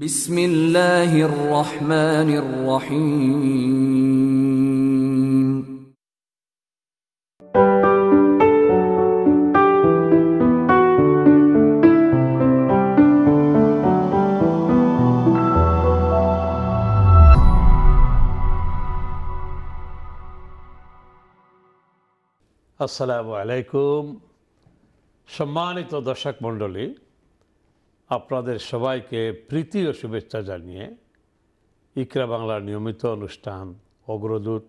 بسم الله الرحمن الرحيم السلام عليكم সম্মানিত দর্শক মণ্ডলী আপনাদের সবাইকে প্রীতি ও শুভেচ্ছা জানিয়ে ইকরা বাংলার নিয়মিত অনুষ্ঠান অগ্রদূত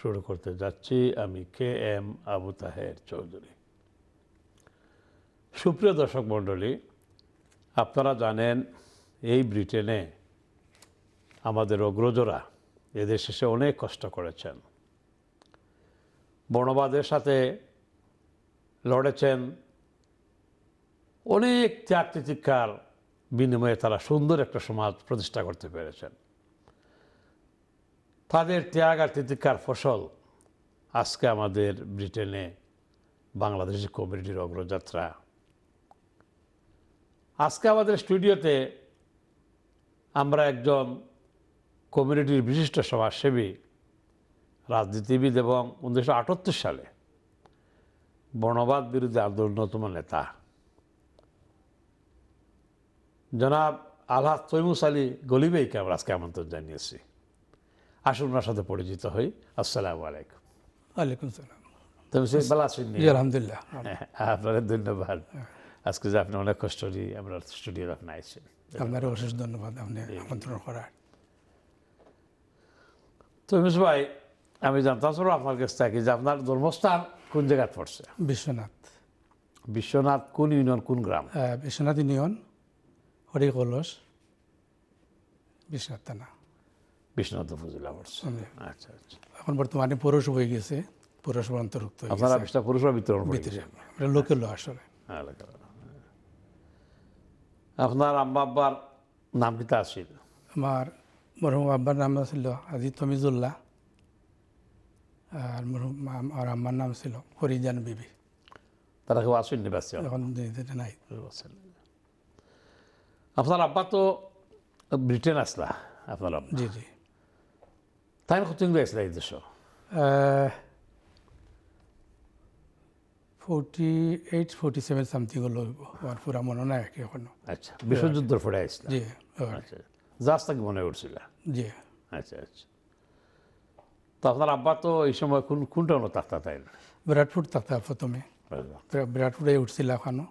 শুরু করতে যাচ্ছি আমি কে এম আবু তাহের চৌধুরী সুপ্রিয় দর্শক মণ্ডলী আপনারা জানেন এই ব্রিটেনে আমাদের অগ্রজরা এদের শেষে অনেক কষ্ট করেছেন বর্ণবাদের সাথে লড়েছেন অনেক ত্যাগ তিতিক্ষার বিনিময়ে তারা সুন্দর একটা সমাজ প্রতিষ্ঠা করতে পেরেছেন তাদের ত্যাগ আর তিতিক্ষার ফসল আজকে আমাদের ব্রিটেনে বাংলাদেশি কমিউনিটির অগ্রযাত্রা আজকে আমাদের স্টুডিওতে আমরা একজন কমিউনিটির বিশিষ্ট সমাজসেবী রাজনীতিবিদ এবং উনিশশো সালে বর্ণবাদ বিরোধী আন্দোলনতম নেতা জনাব আলহাজ তৈমুস আলী গলিবেইকে আমরা আজকে আমন্ত্রণ জানিয়েছি আসুন ওনার সাথে পরিচিত হই আসসালামু আলাইকুম ওয়ালাইকুম সালাম তুমি সে ভালো আছেন আলহামদুলিল্লাহ হ্যাঁ, আপনার ধন্যবাদ আজকে যে আপনি অনেক কষ্ট দিয়ে আমরা স্টুডিও আপনি আইছেন আপনার অশেষ ধন্যবাদ আপনি আমন্ত্রণ করার তৈমুস ভাই আমি জানতাম আপনার কাছ থেকে যে আপনার ধর্মস্থান কোন জায়গায় পড়ছে বিশ্বনাথ বিশ্বনাথ কোন ইউনিয়ন কোন গ্রাম বিশ্বনাথ ইউনিয়ন হরিকলস বিশ্বনাথ থানা বিশ্বনাথ ফজুল্লাহ আচ্ছা আচ্ছা এখন বর্তমানে পুরুষ হয়ে গেছে পুরুষ অন্তর্ভুক্ত আপনারা সেটা পৌরসভা বিতরণ আসলে হ্যাঁ, আপনার আব্বা আব্বার নাম কি তা ছিল আমার মরহুম আব্বার নাম ছিল আজি তমিজুল্লাহ আর মরহুম আমার আম্মার নাম ছিল হরিজান বিবি তারা কেউ আসেননি বাসে এখন নাই আপনার আব্বা তো ব্রিটেন আসলা আপনার আব্বা জি জি তাই কতদিন আসলা এই দেশ forty eight forty seven something হলো আমার পুরা মনে নাই কি এখনো আচ্ছা বিশ্বযুদ্ধ পরে আসলা জি আচ্ছা জাহাজ তাকে মনে করছিল জি আচ্ছা আচ্ছা তো আপনার আব্বা তো এই সময় কোন কোনটা হলো তাক্তা তাই বিরাটপুর তাক্তা প্রথমে আচ্ছা। বিরাটপুরে উঠছিল এখনো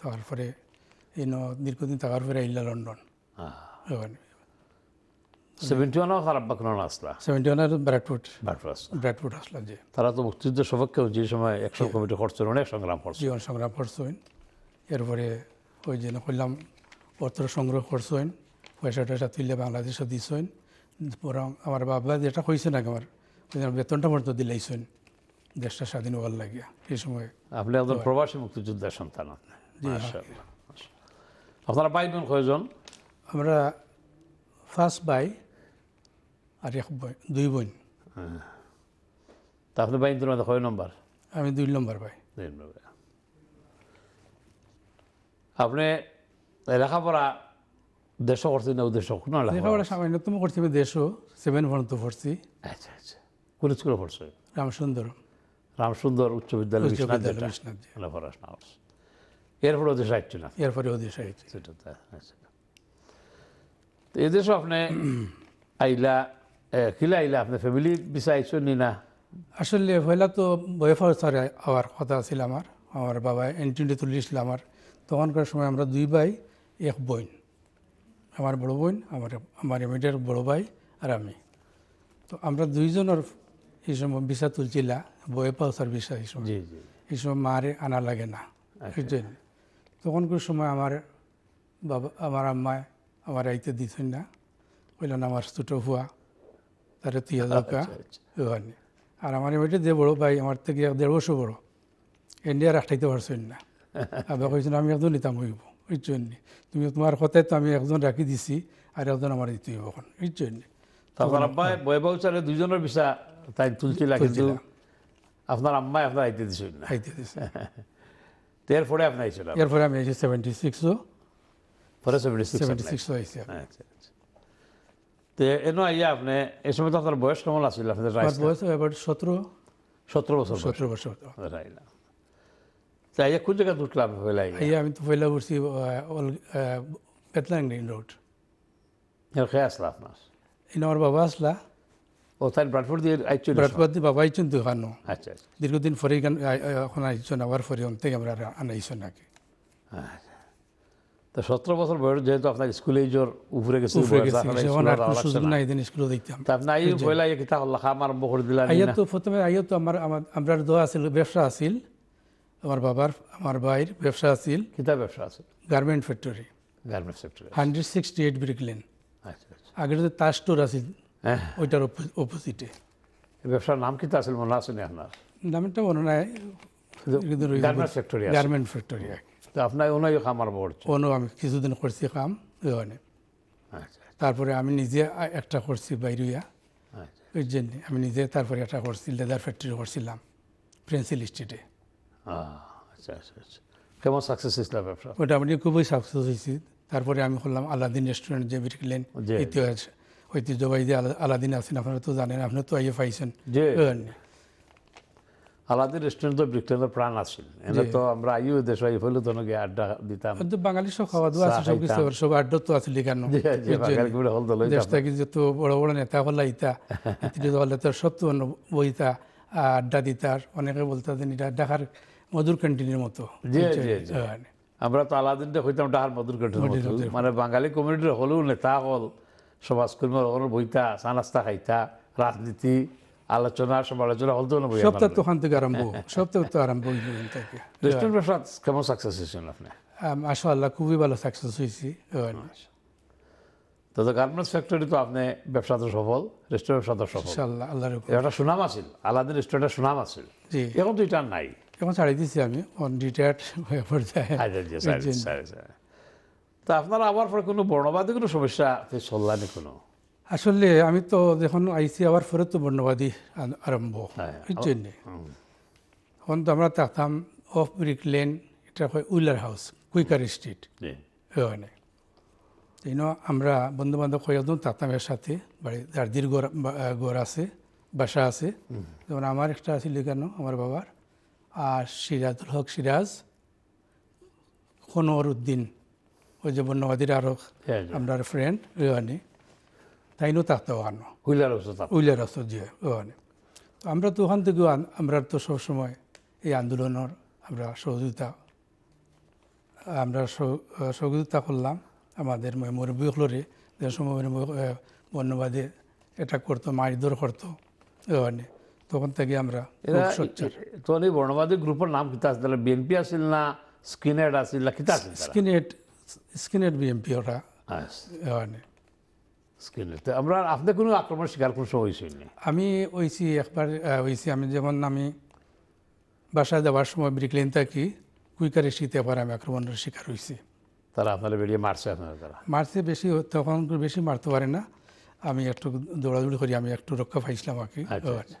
তারপরে ইন দীর্ঘদিন থাকার পরে আইলা লন্ডন সেভেন্টি ওয়ান আসলা আসলা যে তারা তো যে সময় একশো হ্যাঁ। খরচ সংগ্রাম সংগ্রাম খরচ এরপরে ওই যে কইলাম অর্থ সংগ্রহ করছেন পয়সা টয়সা তুললে বাংলাদেশে দিছেন বরং আমার বাবা যেটা কইছে না আমার বেতনটা পর্যন্ত দিলাইছেন দেশটা স্বাধীন হওয়ার লাগিয়া এই সময় আপনি প্রবাসী মুক্তিযোদ্ধা সন্তান আপনারা বাই বোন কয়জন আমরা ফার্স্ট বাই আর এক বই দুই বোন হ্যাঁ। তা আপনি ভাই মধ্যে কয় নম্বর আমি দুই নম্বর ভাই দুই নম্বর আপনি লেখাপড়া দেশ করছি না উদ্দেশ্য কোনো লেখাপড়া সামান্যতম করছি আমি দেশ সেভেন পর্যন্ত পড়ছি আচ্ছা আচ্ছা কোন স্কুলে পড়ছো রামসুন্দর রামসুন্দর উচ্চ বিদ্যালয় এরপরে ওদের সাহিত্য না এরপরে ওদের সাহিত্য সেটা তো হ্যাঁ, এদেশও আপনি আইলা কিলা আইলা আপনার ফ্যামিলি বিচাইছো নি না আসলে পয়লা তো বয়ফার স্যারে আওয়ার কথা ছিল আমার আমার বাবা এন্ট্রিটি তুলিয়েছিল আমার তখনকার সময় আমরা দুই ভাই এক বোন আমার বড় বোন আমার আমার ইমিডিয়েট বড় ভাই আর আমি তো আমরা দুইজনের এই সময় ভিসা তুলছিলা বয়ে পাওয়ার ভিসা এই সময় এই সময় মারে আনা লাগে না আচ্ছা। তখনকার সময় আমার বাবা আমার আম্মায় আমার আইতে দিতেন না কইলেন আমার ছোটো হুয়া তারে তুই হাজারকা হুয়ানি আর আমার এমনি দে বড়ো ভাই আমার থেকে দেড় বছর বড়ো ইন্ডিয়ার রাখাইতে পারছেন না আবার কইছেন আমি একজন নিতাম হইব ওই জন্য তুমি তোমার কথায় তো আমি একজন রাখি দিছি আর একজন আমার দিতে হইব এখন ওই জন্য তারপর আব্বাই হ্যাঁ। বয়বাউ চালে দুজনের বিষয় তাই তুলছিল আপনার আম্মাই আপনার আইতে দিছিল না আইতে দিছে এরপরে আপনি আইছিলেন এরপরে আমি আইছি সেভেন্টি সিক্সও পরে সেভেন্টি সিক্স সেভেন্টি সিক্সও আইছি আচ্ছা তো এনো আইয়া আপনি এই সময় তো আপনার বয়স কেমন আছিল আপনাদের আমার বয়স এবার সতেরো সতেরো বছর সতেরো বছর রাইলা তো আইয়া কোন জায়গায় উঠলাম আপনি ফেলা আইয়া আমি তো ফেলা উঠছি বেতলাং রোড এর খেয়ে আসলা আপনার এনে আমার বাবা আসলা ও তাহলে ব্রাডফোর্ড দিয়ে আইচুন ব্রাডফোর্ড দিয়ে বাবা আইচুন দোকানো আচ্ছা, আচ্ছা দীর্ঘদিন পরে গান এখন আইচুন আবার পরে অন্তে আমরা আনাইছুন নাকি তো সতেরো বছর বয়স যেহেতু আপনার স্কুলে জোর উপরে গেছে সুযোগ নাই দিন স্কুলে দেখতাম আপনি আই বইলা কিতা আল্লাহ আরম্ভ করে দিলাম আইয়া তো প্রথমে আইয়া তো আমার আমার দোয়া আছিল ব্যবসা আছিল আমার বাবার আমার ভাইয়ের ব্যবসা আছিল কিতা ব্যবসা আছিল garment factory garment factory hundred sixty eight Brick Lane আচ্ছা, আচ্ছা। আগে তো তাস স্টোর আছিল হ্যাঁ। ওইটার অপোজিটে ব্যবসার নাম কি তা আসলে মনে আছে আপনার নামটা মনে নাই গার্মেন্ট ফ্যাক্টরি গার্মেন্ট ফ্যাক্টরি তো আপনার ওনাই কাম আর করছে ওনো আমি কিছুদিন করছি কাম ওখানে আচ্ছা, আচ্ছা। তারপরে আমি নিজে একটা করছি বাইরুয়া ওই আচ্ছা, জন্য আমি নিজে তারপরে একটা করছি লেদার ফ্যাক্টরি করছিলাম প্রিন্সিল স্ট্রিটে আচ্ছা আচ্ছা আচ্ছা কেমন সাকসেস হয়েছিল ব্যবসা ওটা আমি খুবই সাকসেস হয়েছি তারপরে আমি করলাম আলাদিন রেস্টুরেন্ট যে বিক্রিলেন ইতিহাস ঐতিহ্যবাহী আলাদিন আছেন আপনারা তো জানেন আপনি তো আইয়ে পাইছেন আলাদিন রেস্টুরেন্ট তো প্রাণ তো আমরা আইও দেশ আই তো নাকি আড্ডা দিতাম কিন্তু বাঙালি সব খাওয়া দাওয়া আছে সব কিছু সব আড্ডা তো আছে তো বড় বড় নেতা ইতা হলে তো বইতা আড্ডা দিতার অনেকে বলতেন এটা ঢাকার মধুর ক্যান্টিনের মতো আমরা তো আলাদিনটা হইতাম ডাহার মধুর ক্যান্টিনের মতো মানে বাঙালি কমিউনিটির হলেও নেতা হল সমাজকর্মী ওর বইতা চা খাইতা রাজনীতি আলোচনা সমালোচনা হলতো না সপ্তাহ তো ওখান থেকে আরম্ভ সপ্তাহ তো আরম্ভ রেস্টুরেন্ট ব্যবসা কেমন সাকসেস আপনি মাসা আল্লাহ খুবই ভালো সাকসেস হয়েছি তো গার্মেন্টস ফ্যাক্টরি তো আপনি ব্যবসা তো সফল রেস্টুরেন্ট ব্যবসা তো সফল এটা সুনাম আছিল আলাদিন রেস্টুরেন্টের সুনাম আছিল এখন তো এটা নাই এখন ছাড়িয়ে দিছি আমি অন হয়ে পড়ে যায় আচ্ছা, আচ্ছা, তা আপনারা আবার পরে কোনো বর্ণবাদী কোনো সমস্যা চললানি কোনো আসলে আমি তো যখন আইসি আবার পরে তো বর্ণবাদী আরম্ভ হ্যাঁ। এর জন্যে তখন তো আমরা থাকতাম অফ ব্রিক লেন এটা হয় উইলার হাউস কুইকার স্ট্রিট ওখানে এই আমরা বন্ধুবান্ধব কয়েকজন থাকতাম এর সাথে বাড়ি যার দীর্ঘ গোর আছে বাসা আছে যেমন আমার একটা আছে কেন আমার বাবার আর সিরাজুল হক সিরাজ কনোয়ার উদ্দিন ওই যে বন্যবাদীর আরো আপনার ফ্রেন্ড ওয়ানি তাই নো ওখানো হুইলার হুইলার অস্ত জি তো আমরা তো ওখান থেকে আমরা তো সবসময় এই আন্দোলনের আমরা সহযোগিতা আমরা সহযোগিতা করলাম আমাদের মুরব্বী হলরে যে সময় বন্যবাদী এটা করতো মারিদর করতো ওখানে তখন থেকে আমরা তো বর্ণবাদী গ্রুপের নাম কিতা আসলে বিএনপি আসিল না স্কিনেট আসিল না কিতা আসিল স্কিনেট স্ক্রিনেট বিএমপি ওরা হয়নি স্ক্রিনেটে আমরা আপনি কোনো আক্রমণ শিকার কোনো সময় হয়েছিলেন আমি ওইছি একবার ওইছি আমি যেমন আমি বাসায় যাওয়ার সময় ব্রিকলেন থাকি কুইকারে শীতে পরে আমি আক্রমণের শিকার হয়েছি তারা আপনারা বেরিয়ে মারছে আপনারা তারা মারছে বেশি তখন বেশি মারতে পারে না আমি একটু দৌড়াদৌড়ি করি আমি একটু রক্ষা পাইছিলাম আর আচ্ছা, আচ্ছা। কি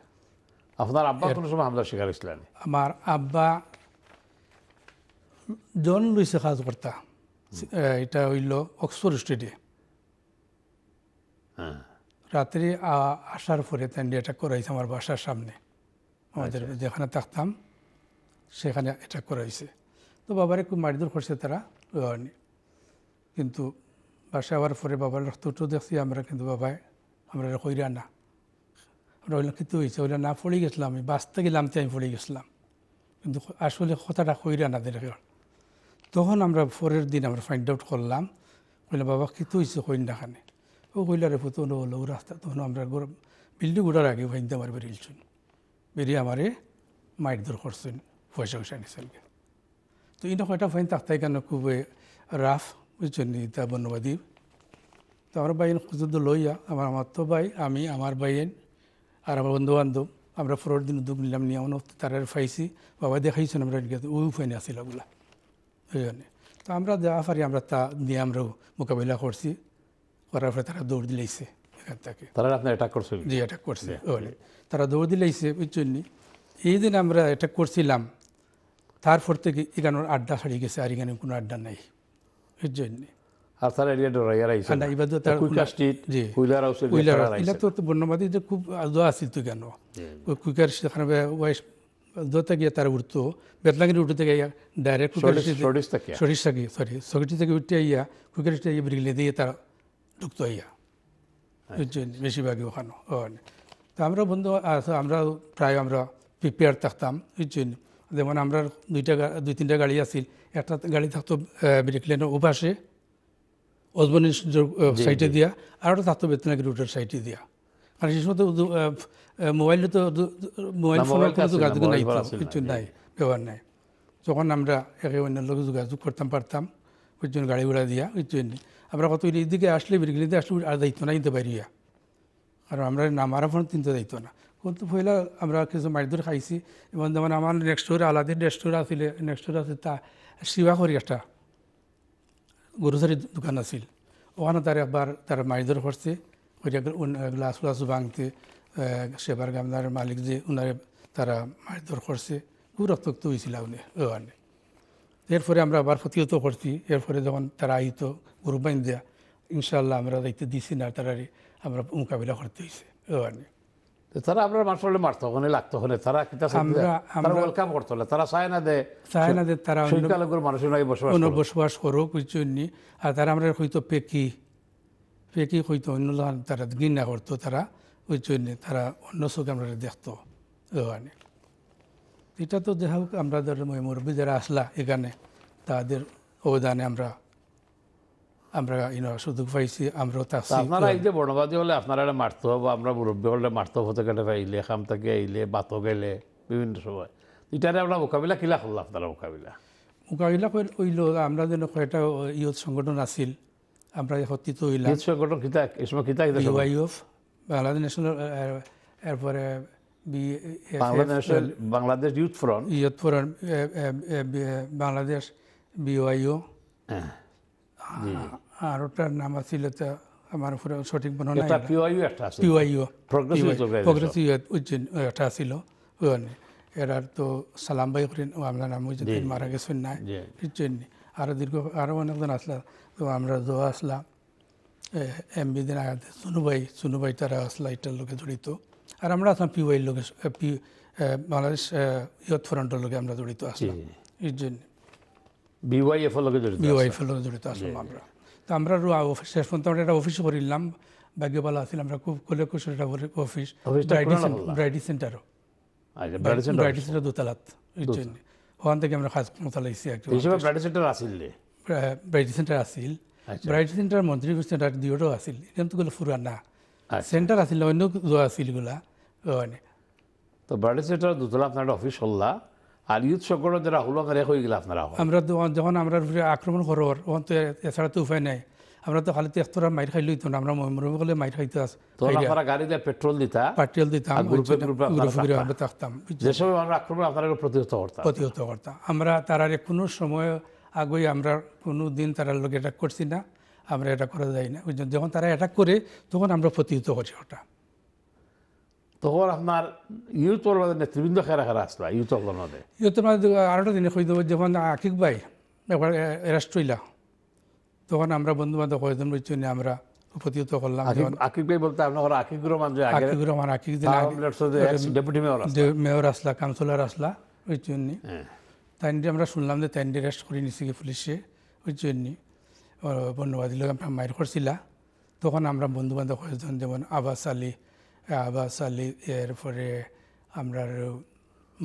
আপনার আব্বা কোনো সময় হামলার শিকার হয়েছিলেন আমার আব্বা জন লইছে কাজ করতা এটা হইল অক্সফোর্ড স্ট্রিটে রাত্রি আসার পরে তাই অ্যাটাক করাইছে আমার বাসার সামনে আমাদের আচ্ছা। যেখানে থাকতাম সেখানে অ্যাটাক করাইছে তো বাবার একটু মারিদুর করছে তারা কিন্তু বাসা আবার পরে বাবার রক্ত দেখছি আমরা কিন্তু বাবাই আমরা হইরা না আমরা হইলাম কিন্তু হয়েছে হইলা না ফড়ে গেছিলাম আমি বাঁচতে গেলাম তাই আমি ফড়ে গেছিলাম কিন্তু আসলে কথাটা হইরা না দেখে তখন আমরা ফোরের দিন আমরা ফাইন্ড আউট করলাম কইলে বাবা কি হয়েছে কইন্যাখানে ও কইলারে ফুতো হলো রাস্তা তখন আমরা বিল্ডিং উঠার আগে ফাইন আমার বেরিয়েছেন বেরিয়ে আমারে মাইট দূর করছেন পয়সা পয়সা নিয়েছেনকে তো এটা কয়টা ফাইন তাকতাই কেন খুবই রাফ বুঝছেন তা বন্যবাদী তো আমার বাইন তো লইয়া আমার আমার তো ভাই আমি আমার বাইন আর আমার বন্ধু বান্ধব আমরা ফোরের দিন উদ্যোগ নিলাম নিয়ে আমার তারা ফাইছি বাবা দেখাইছেন আমরা ও ফাইনে আসিলাম ওগুলা জন্যে তো আমরা দেওয়া পারি আমরা তা নিয়ে আমরাও মোকাবিলা করছি করার পরে তারা দৌড় দিলেইছে এখান থেকে তারা আপনার করছে জি অ্যাটাক করছে ওলে তারা দৌড় দিলেইছে ওই জন্যে এই দিন আমরা অ্যাটাক করছিলাম তারপর থেকে এখানে আড্ডা ছাড়িয়ে গেছে আর এখানে কোনো আড্ডা নাই এর জন্যে আর তারা তার এটা যে খুব আদো আছিল কেন ওই কুইকার সেখানে ওয়াইস ধরতে গিয়ে তার উঠতো বেতলাগিরি উঠতে গিয়ে ডাইরেক্ট সরিষ থেকে সরি সরিষ থেকে উঠতে ইয়া কুকারিটা ইয়ে ব্রিগলে দিয়ে তারা ঢুকতো ইয়া বেশিরভাগই ওখানো ওখানে তো আমরা বন্ধু আমরা প্রায় আমরা প্রিপেয়ার থাকতাম ওই যেমন আমরা দুইটা দুই তিনটা গাড়ি আছিল একটা গাড়ি থাকতো ব্রিকলেনের উপাশে অজবনের সাইটে দিয়া আর একটা থাকতো বেতনাগিরি রুটের সাইটে দিয়া আর সেই সময় তো মোবাইলে তো মোবাইল ফোনের কোনো যোগাযোগ নাই কিছু নাই ব্যবহার নাই যখন আমরা একে অন্যের লোক যোগাযোগ করতাম পারতাম ওই জন্য গাড়ি ঘোড়া দিয়া ওই জন্য আমরা কত এদিকে আসলে বিরগিলিতে আসলে আর দায়িত্ব নাই কিন্তু বাইরিয়া আর আমরা নামারা ফোন তিনতে দায়িত্ব না কিন্তু পহিলা আমরা কিছু মাইদুর খাইছি এবং যেমন আমার নেক্সট ডোর আলাদিন রেস্টোর আসলে নেক্সট ডোর আছে তা শিবা করি একটা গ্রোসারির দোকান আছিল ওখানে তার একবার তার মাইদুর করছে ওইগুলো ভাঙতে সেবার গামদার মালিক যে উনারে তারা মারধর করছে খুব রক্তাক্ত হয়েছিল উনি ওখানে এরপরে আমরা আবার প্রতিহত করছি এরপরে যখন তারা আইত গুরুবাইন দেয়া ইনশাল্লাহ আমরা দায়িত্ব দিছি না তারারে আমরা মোকাবিলা করতে হয়েছে ওখানে তারা আমরা মার্শালে মারতো লাগতো ওখানে তারা তারা ওয়েলকাম করতো তারা চায় দে চায় দে তারা সংখ্যালঘুর মানুষের বসবাস করুক ওই আর তারা আমরা হয়তো পেকি ফেকি হইতো অন্য তারা ঘৃণা করতো তারা ওই জন্যে তারা অন্য চোখে আমরা দেখতো ওখানে এটা তো দেখা হোক আমরা মুরব্বী যারা আসলা এখানে তাদের অবদানে আমরা আমরা সুযোগ পাইছি আমরাও তাছি আপনারা বর্ণবাদী হলে আপনারা মারতে হবে আমরা মুরব্বী হলে মারতে হতে গেলে পাইলে খাম থেকে আইলে বাত গেলে বিভিন্ন সময় এটারে আমরা মোকাবিলা কিলা হল আপনারা মোকাবিলা মোকাবিলা হইল আমরা যেন কয়েকটা ইয়ত সংগঠন আছিল আমরা তৃতীয় হইলাম সংগঠন কিতাক এই সময় কিতাক বাংলাদেশ ন্যাশনাল এরপরে Bangladesh youth front youth front Bangladesh BYO হ্যাঁ। আর ওটার নাম আছিল আমার উপরে সঠিক মনে হয় ছিল প্রগ্রেসিভ একটা এরার তো সালাম ভাই করেন আমরা নাম মারা গেছেন না আরো দীর্ঘ আরো অনেকজন আসলে তো আমরা জো আসলাম এম বিদিন আগাতে সুনুবাই সুনুবাই তারা আসলা এটার লোকে জড়িত আর আমরা আসলাম পিওয়াই লোকে পি বাংলাদেশ ইয়ত ফ্রন্টের লোকে আমরা জড়িত আসলাম এর জন্য লোকে জড়িত লোকে জড়িত আসলাম আমরা তো আমরা শেষ পর্যন্ত আমরা একটা অফিসে পড়িলাম ভাগ্যবালা আসলে আমরা খুব কোলে কুশল অফিস ব্রাইডি সেন্টারও আচ্ছা, ব্রাইডি সেন্টার দোতলাত এর জন্য ওখান থেকে আমরা খাস মোতালাইছি একজন হিসেবে ব্রাইডি সেন্টার ব্রাইট সেন্টার আছিল আচ্ছা। ব্রাইট সেন্টার মন্ত্রী সেন্টার দুটো আছিল এতিয়াতো না আচ্ছা। সেন্টার আছিল অন্য যা আছিল গুলা তো ব্রাইট সেন্টার দুতলা আপনার অফিস হল্লা আর ইউথ সকলের যারা হলো হয়ে গেল আপনারা আমরা যখন আমরা আক্রমণ করর তখন তো এছাড়া তো উপায় নাই আমরা তো খালি তেস্তরা মাইর খাই লইতো না আমরা মরমে গেলে মাইর খাইতে আস পেট্রোল দিতা পেট্রোল দিতাম গ্রুপে আমরা থাকতাম যে সময় আমরা আক্রমণ আপনারা প্রতিহত করতাম প্রতিহত করতাম আমরা তারারে কোনো সময় আগুই আমরা কোনো দিন তারা লোক এটা করছি না আমরা এটা করা যাই না ওই যখন তারা এটা করে তখন আমরা প্রতিহিত করছি ওটা তখন আপনার ইউথর মাঝে নেতৃবৃন্দ খেরা খেরা আসলো ইউথর মাঝে ইউথর মাঝে আরেকটা দিনে কই দেবো যখন আকিক ভাই একবার অ্যারেস্ট হইলা তখন আমরা বন্ধু বান্ধব কয়েকজন জন্য আমরা প্রতিহত করলাম আকিক ভাই বলতে আপনার আকিক রহমান যে আকিক রহমান আকিক ডেপুটি মেয়র আসলা কাউন্সিলর আসলা ওই জন্য হ্যাঁ। তাইন্ডি আমরা শুনলাম যে তাইন্ডি রেস্ট করে কি পুলিশে ওই জন্যে বন্যবাদী লোক আমরা মায়ের করছিলা তখন আমরা বন্ধুবান্ধব কয়েকজন যেমন আবাস আলী আবাস আলী এরপরে আমরা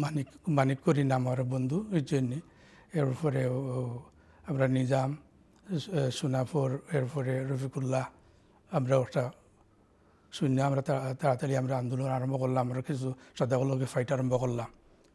মানিক মানিক করি নাম আমার বন্ধু ওই জন্যে এরপরে আমরা নিজাম সোনাপুর এরপরে রফিকুল্লাহ আমরা ওটা শূন্য আমরা তাড়াতাড়ি আমরা আন্দোলন আরম্ভ করলাম আমরা কিছু সাদাগুলোকে ফাইট আরম্ভ করলাম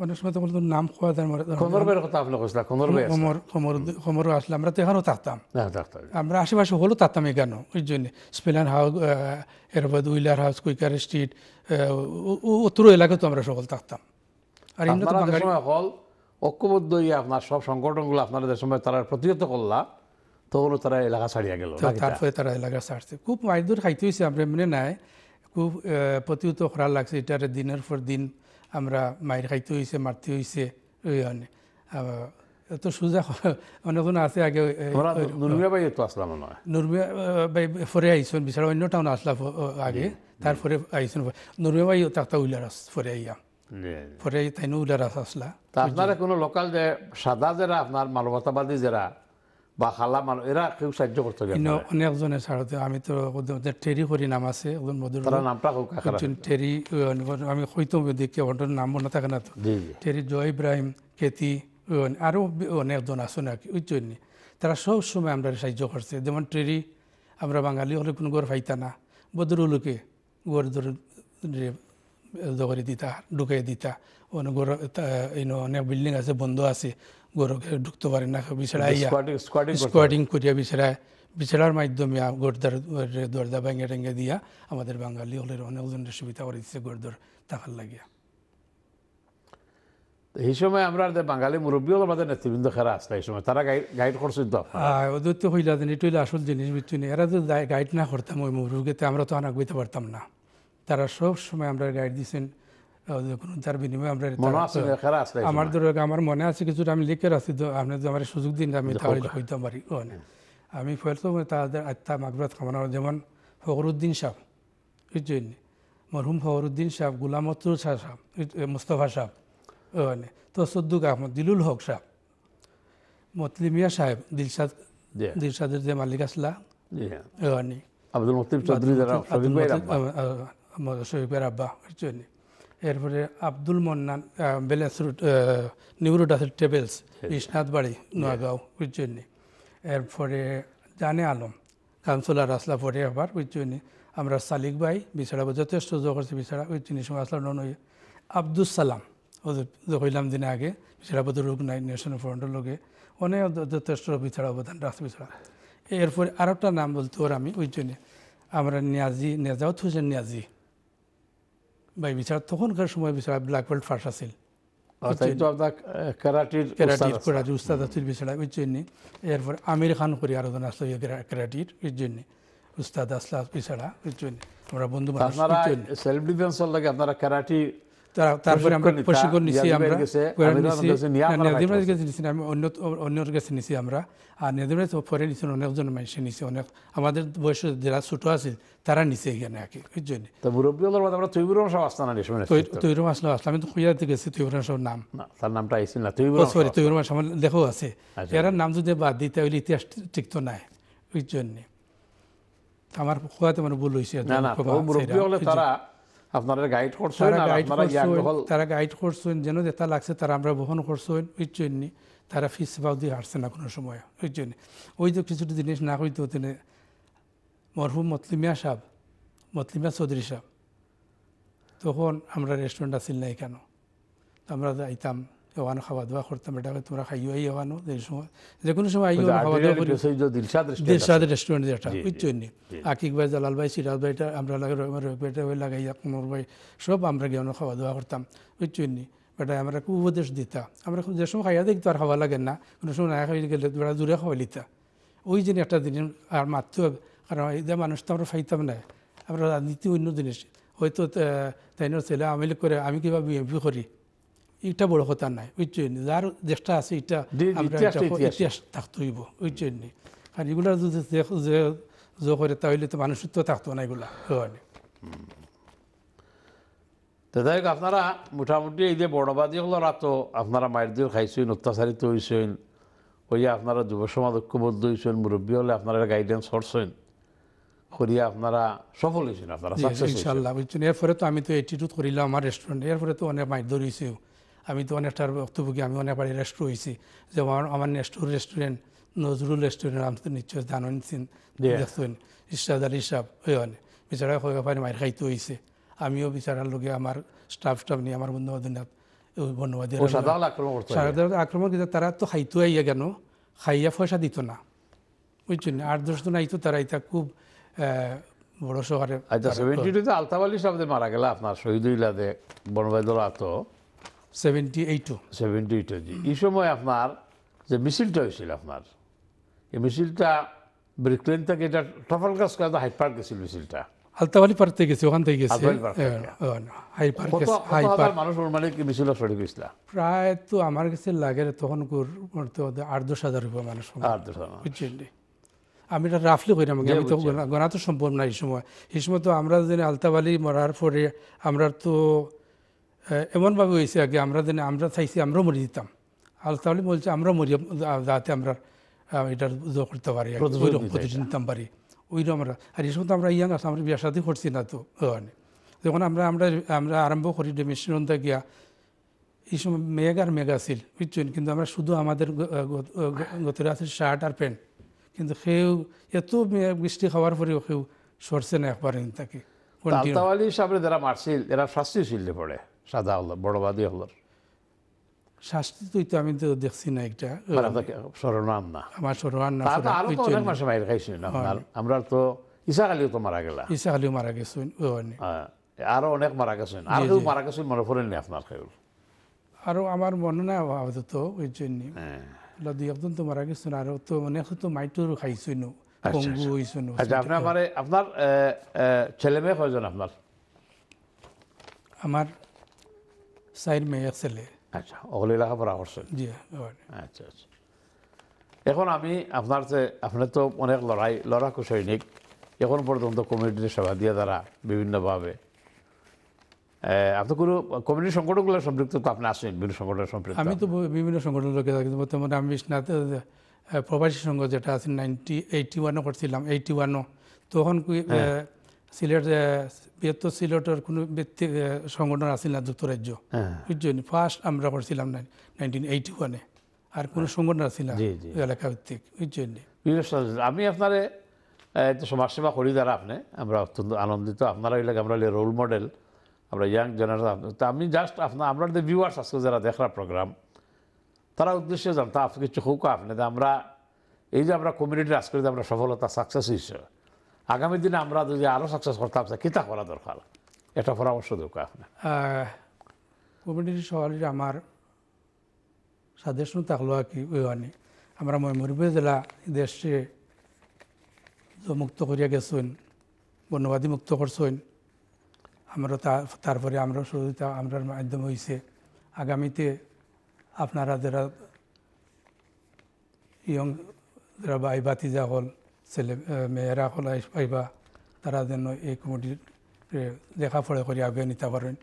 অনেক সময় তো নাম খোয়া আসলে আমরা তো এখানেও থাকতাম আমরা আশেপাশে থাকতাম এখানেও ওই জন্য Spelman House Weller House Quaker Street উত্তর তো আমরা সকল থাকতাম আর ঐক্যবদ্ধ আপনার সব সংগঠনগুলো সময় তারা প্রতিহত করলা তারা এলাকা গেল তারপরে তারা এলাকা ছাড়ছে খুব মাইদুর খাইতে হয়েছে আমরা মনে নাই খুব প্রতিহত করার লাগছে এটার দিনের পর দিন আমরা মায়ের খাইতে হয়েছে মারতে হয়েছে ওই অনে তো সোজা মানে কোনো আছে আগে নুরমিয়া বাই ফরে আইসন বিচার অন্য টাউন আসলাম আগে তারপরে আইসন নুরমিয়া বাই তাক্তা উইলার ফরে আইয়া ফরে তাইনু উইলার আসলা আপনারা কোনো লোকাল যে সাদা যারা আপনার মানবতাবাদী যারা বা মানুষ এরা কেউ সাহায্য করতে পারে অনেকজনে আমি তো টেরি করি নাম আছে মধুর নামটা টেরি আমি হয়তো দেখি নাম মনে থাকে না তো টেরি জয় ইব্রাহিম কেতি আরও অনেকজন আছে নাকি ওই তারা সব সময় আমরা সাহায্য করছে যেমন টেরি আমরা বাঙালি হলে কোনো গোর ফাইতা না বদরুলুকে গড় দর দিতা ঢুকাই দিতা অনেক অনেক বিল্ডিং আছে বন্ধ আছে গরুকে ঢুকতে পারে না বিছাড়া স্কোয়াটিং করিয়া বিছাড়া বিছাড়ার মাধ্যমে গোরদার দরজা ভেঙে টেঙ্গে দিয়া আমাদের বাঙালি হলের অনেক অনেকজনের সুবিধা করে দিচ্ছে গোরদর থাকার লাগিয়া এই সময় আমরা বাঙালি মুরব্বী হল আমাদের নেতৃবৃন্দ খেলা আসলে এই সময় তারা গাইড করছেন তো হ্যাঁ ওদের তো হইলা দিন এটা হইলে আসল জিনিস বিচ্ছু নেই এরা তো গাইড না করতাম ওই মুরব্বীতে আমরা তো আনা পারতাম না তারা সব সময় আমরা গাইড দিয়েছেন তার বিনিময়ে আমরা আমার ধরো আমার মনে আছে আমি লিখে রাখছি আপনি যদি আমার সুযোগ দিন আমি তাহলে পারি আমি ফেলতো তাদের আত্মা মাগরাত যেমন ফখরুদ্দিন সাহ জন্য মরহুম ফখরুদ্দিন সাহ গুলামতুল শাহ সাহ মুস্তফা সাহ ওখানে তসদ্দুক আহমদ দিলুল হক সাহ মতলিমিয়া সাহেব দিলশাদ দিলশাদের যে মালিক আসলা ওখানে আব্দুল চৌধুরী আব্বা এই জন্য এরপরে আব্দুল মন্নান ব্যালেন্স রুট নিউরোডাসের টেবেলস হ্যাঁ। বিশ্বনাথ বাড়ি নয়াগাঁও হ্যাঁ। উজ্জয়নী এরপরে জানে আলম কামসুল্লাহ রাসলা পরে আবার উজ্জয়নী আমরা সালিক ভাই বিছাড়া যথেষ্ট জোর করছি বিছাড়া উজ্জয়নীর সময় আসলাম নন আব্দুল সালাম হইলাম দিনে আগে বিচারাপতি রোগ নাই ন্যাশনাল ফ্রন্টের লোকে অনেক যথেষ্ট বিচার অবদান রাখছে বিছড়া এরপরে আরেকটা নাম বলতে ওর আমি ওই আমরা নিয়াজি নেজাও হোসেন নিয়াজি ভাই বিচার তখনকার সময় বিচার ব্ল্যাক বেল্ট ফার্স্ট আসিল উস্তাদ আসিল ওই জন্যে এরপর আমির খান করি আরো জন আসলো কেরাটির ওই জন্যে উস্তাদ আসলা বিচারা ওই জন্য আমরা বন্ধু আপনারা সেলফ ডিফেন্সের লাগে আপনারা তারপরে আমরা প্রশিক্ষণ নিছি আমরা নিছি আমি অন্য কাছে নিছি আমরা আর পরে নিছি অনেকজন মানুষ নিছে অনেক আমাদের যারা ছোট আছে তারা নিছে এখানে আর কি জন্য তৈরম আমি তো গেছি নাম তার নামটা আইসিল না তৈবুর সরি আমার লেখো আছে আচ্ছা। এরা নাম যদি বাদ দিতে তাহলে ইতিহাস ঠিক তো নাই ওই জন্য আমার খোয়াতে মানে ভুল হয়েছে না না তারা আপনারা গাইড করছেন তারা গাইড করছেন যেন যেটা লাগছে তারা আমরা বহন করছেন ওই জন্য তারা ফিস সেবাও দিয়ে হারছে না কোনো সময় ওই জন্য ওই যে কিছুটা জিনিস না হইতো তিনি মরহুম মতলিমিয়া সাহেব মতলিমিয়া চৌধুরী সাহেব তখন আমরা রেস্টুরেন্ট আসিল না এখানে তো আমরা যাইতাম এওয়ান খাওয়া দাওয়া করতাম এটা তোমরা খাইও এই সময় যে কোনো সময় আইও রেস্টুরেন্ট যেটা জালাল ভাই সিরাজ ভাইটা আমরা সব আমরা গিয়ে খাওয়া দাওয়া করতাম বেটা আমরা খুব উপদেশ দিতা আমরা যে সময় খাইয়া দেখতো আর খাওয়া লাগে না কোনো সময় না খাই গেলে বেড়া দূরে খাওয়া লিতা ওই জন্য একটা জিনিস আর মারতে কারণ এই মানুষ তো আমরা খাইতাম না আমরা রাজনীতি অন্য জিনিস হয়তো তাই ছেলে আমিল করে আমি কিবা বিএমপি করি এটা বড় কথা নাই ওই যার দেশটা আছে এটা ইতিহাস থাকতে হইব ওই কারণ এগুলা যদি যে করে তাহলে তো মানুষ তো থাকতো না এগুলা তো যাই আপনারা মোটামুটি এই যে বর্ণবাদী হলো রাত আপনারা মায়ের দিয়ে খাইছেন অত্যাচারিত হয়েছেন ওই আপনারা যুব সমাজ ঐক্যবদ্ধ হয়েছেন মুরব্বী হলে আপনারা গাইডেন্স হরছেন করিয়া আপনারা সফল হয়েছেন আপনারা ইনশাল্লাহ এরপরে তো আমি তো এটিটিউড করিলাম আমার রেস্টুরেন্টে এরপরে তো অনেক মাইর ধরেছেও আমি তো অনেকটার বক্তব্যকে আমি অনেকবার রেস্ট হয়েছি যেমন আমার নেস্টুর রেস্টুরেন্ট নজরুল রেস্টুরেন্ট আমি তো নিশ্চয় জানেন দেখছেন ইসাদ আলী সাহ ওই বিচারা হয়ে পানি মায়ের খাইতে হয়েছে আমিও বিচারার লগে আমার স্টাফ স্টাফ নিয়ে আমার বন্ধু বান্ধব আক্রমণ কিন্তু তারা তো খাইতে আইয়া কেন খাইয়া পয়সা দিত না বুঝছেন আট দশ দিন আইতো তারা এটা খুব বড় শহরে আচ্ছা সেভেন্টি টুতে আলতাফ আলী সাহেবদের মারা গেল আপনার শহীদুল্লাহ বনবাইদুল আতো seventy eight seventy eight ji hmm. এই সময় আপনার যে মিছিলটা হয়েছিল আপনার এই মিছিলটা ব্রিকলেন থেকে এটা টফল গাছ কাজ হাইট পার্ক গেছিল মিছিলটা আলতাবালি পার্ক থেকে গেছি ওখান থেকে গেছি হ্যাঁ, হ্যাঁ, হ্যাঁ, মানুষ মানে কি মিছিল সরে গেছিল প্রায় তো আমার কাছে লাগে তখন আট দশ হাজার রুপা মানুষ বুঝছেন আমি এটা রাফলি করি আমাকে আমি তো গোনা তো সম্ভব না এই সময় এই সময় তো আমরা যদি আলতাবালি মরার পরে আমরা তো এমনভাবে হয়েছে আগে আমরা যেন আমরা চাইছি আমরাও মরে দিতাম আল তাহলে বলছে আমরা মরি যাতে আমরা এটার উদ্যোগ করতে পারি প্রতিশোধ নিতাম পারি ওইরকম আমরা আর এই সময় তো আমরা ইয়াং আছে আমরা বিয়া সাথে করছি না তো ওখানে যখন আমরা আমরা আমরা আরম্ভ করি ডেমিশনটা গিয়া এই সময় মেঘ আর মেঘ আসিল বুঝছেন কিন্তু আমরা শুধু আমাদের গতরে আছে শার্ট আর প্যান্ট কিন্তু সেও এত বৃষ্টি খাওয়ার পরেও সেও সরছে না একবার তাকে তাওয়ালি সাহেব যারা মারছিল এরা শাস্তি ছিল পড়ে সাজা হলো বড়বাদী হলো শাস্তি তুই তো আমি তো দেখছি না একটা মানে স্মরণান না আমার স্মরণান না মাসে মাইর খাইছিল আমরা তো ইসা আলীও তো মারা গেলা ইসা আলীও মারা গেছেন আরো অনেক মারা গেছেন আর কেউ মারা গেছেন মনে পড়েননি আপনার খেয়ে আরও আমার মনে না আপাতত ওই জন্য হ্যাঁ। দুই একজন তো মারা গেছেন আরো তো মানে তো মাইটোর খাইছিল আচ্ছা, আচ্ছা। পঙ্গু আচ্ছা, আপনার ছেলে কয়জন আপনার আমার সাইন মেয়ের ছেলে আচ্ছা ওগুলো লেখাপড়া করছেন জি আচ্ছা আচ্ছা এখন আমি আপনার যে আপনার তো অনেক লড়াই লড়াকু সৈনিক এখন পর্যন্ত কমিউনিটি সেবা দিয়ে তারা বিভিন্নভাবে আপনি কোনো কমিউনিটি সংগঠনগুলো সম্পৃক্ত তো আপনি আসেন বিভিন্ন সংগঠনের সম্পৃক্ত আমি তো বিভিন্ন সংগঠনের লোকে থাকি বর্তমানে আমি বিশ্বনাথ প্রবাসী সংঘ যেটা আছে নাইনটি এইটি ওয়ানও করছিলাম এইটি ওয়ানও তখন হ্যাঁ। সিলেট বৃহত্তর সিলেটের কোনো ব্যক্তি সংগঠন আসিল না যুক্তরাজ্য হ্যাঁ। বুঝছেন ফার্স্ট আমরা করছিলাম নাইনটিন এইটি ওয়ানে আর কোনো হ্যাঁ। সংগঠন আসিল না এলাকা ভিত্তিক বুঝছেন আমি আপনারে সমাজসেবা করি দ্বারা আপনি আমরা অত্যন্ত আনন্দিত আপনারা এলাকা আমরা রোল মডেল আমরা ইয়াং জেনারেশন তা আমি জাস্ট আপনার আমরা যে ভিউয়ার্স আজকে যারা দেখার প্রোগ্রাম তারা উদ্দেশ্য জানতো আপনি কিছু হোক আপনি আমরা এই যে আমরা কমিউনিটি আজকে আমরা সফলতা সাকসেস হয়েছে আগামী দিনে আমরা যদি আরও সাকসেস করতাম কিতা করা দরকার এটা পরামর্শ দেবো আপনার কমিউনিটি সহালির আমার সাজেশন থাকলো কি ওয়ানি আমরা ময়মনবী জেলা দেশে মুক্ত করিয়া গেছেন বন্যবাদী মুক্ত করছেন আমরা তারপরে আমরা সহযোগিতা আমরার মাধ্যমে হয়েছে আগামীতে আপনারা যারা ইয়ং যারা বাইবাতি যা হল ছেলে মেয়েরা হলাই পাইবা তারা যেন এই কমিটির লেখাপড়া করে আগে নিতে পারেন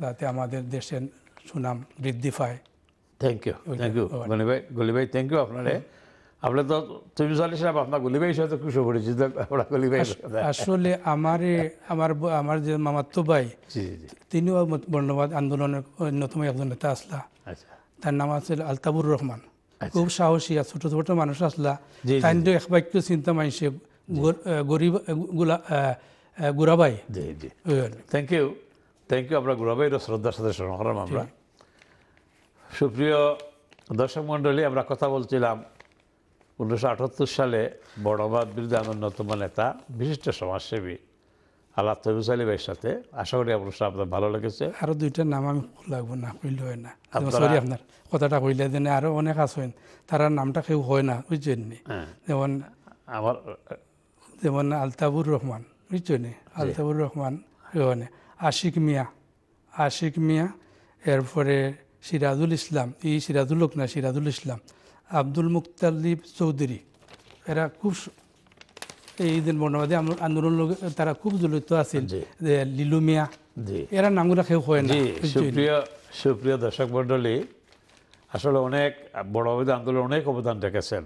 যাতে আমাদের দেশের সুনাম বৃদ্ধি পায় থ্যাংক ইউ থ্যাংক ইউ গলি ভাই গলি ভাই থ্যাংক ইউ আপনারে hmm। আপনি তো তুমি জানিস না আপনার গলি ভাই সাথে খুশি পড়েছি গলি ভাই আসলে আমার আমার আমার যে মামাতো ভাই তিনিও বর্ণবাদ আন্দোলনের অন্যতম একজন নেতা আসলা আচ্ছা। তার নাম আছে আলতাবুর রহমান আচ্ছা। খুব সাহসী আর ছোট ছোট মানুষ আসলা তাই এক বাক্য চিন্তা মাইছে গরিব গুলা গুরাবাই থ্যাংক ইউ থ্যাংক ইউ আমরা গুরাবাইরও শ্রদ্ধার সাথে স্মরণ করলাম আমরা সুপ্রিয় দর্শক মন্ডলী আমরা কথা বলছিলাম উনিশশো সালে বড়বাদ বিরুদ্ধে অন্যতম নেতা বিশিষ্ট সমাজসেবী আল্লাহ আলী ভাইয়ের সাথে আশা করি অনুষ্ঠান আপনার ভালো লেগেছে আরও দুইটা নাম আমি লাগবো না কইলে হয় না সরি আপনার কথাটা কইলে দেন আরও অনেক আছেন তারা নামটা কেউ হয় না বুঝছেন হ্যাঁ। যেমন আমার যেমন আলতাবুর রহমান বুঝছেন আলতাবুর রহমান হয় আশিক মিয়া আশিক মিয়া এরপরে সিরাজুল ইসলাম এই সিরাজুল না সিরাজুল ইসলাম আব্দুল মুক্তালিব চৌধুরী এরা খুব এই ঈদুল মোটামুটি আন্দোলন তারা খুব জড়িত আছেন যে লিলুমিয়া এরা নামগুলো কেউ হয় না সুপ্রিয় সুপ্রিয় দর্শক মণ্ডলী আসলে অনেক বড়বাদী আন্দোলন অনেক অবদান রেখেছেন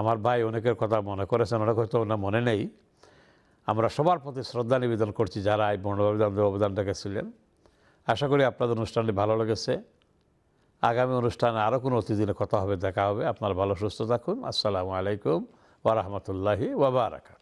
আমার ভাই অনেকের কথা মনে করেছেন অনেক হয়তো ওনার মনে নেই আমরা সবার প্রতি শ্রদ্ধা নিবেদন করছি যারা এই বর্ণবাদী আন্দোলন অবদান রেখেছিলেন আশা করি আপনাদের অনুষ্ঠানটি ভালো লেগেছে আগামী অনুষ্ঠানে আরও কোনো অতিথিনের কথা হবে দেখা হবে আপনার ভালো সুস্থ থাকুন আসসালামু আলাইকুম ورحمة الله وبركاته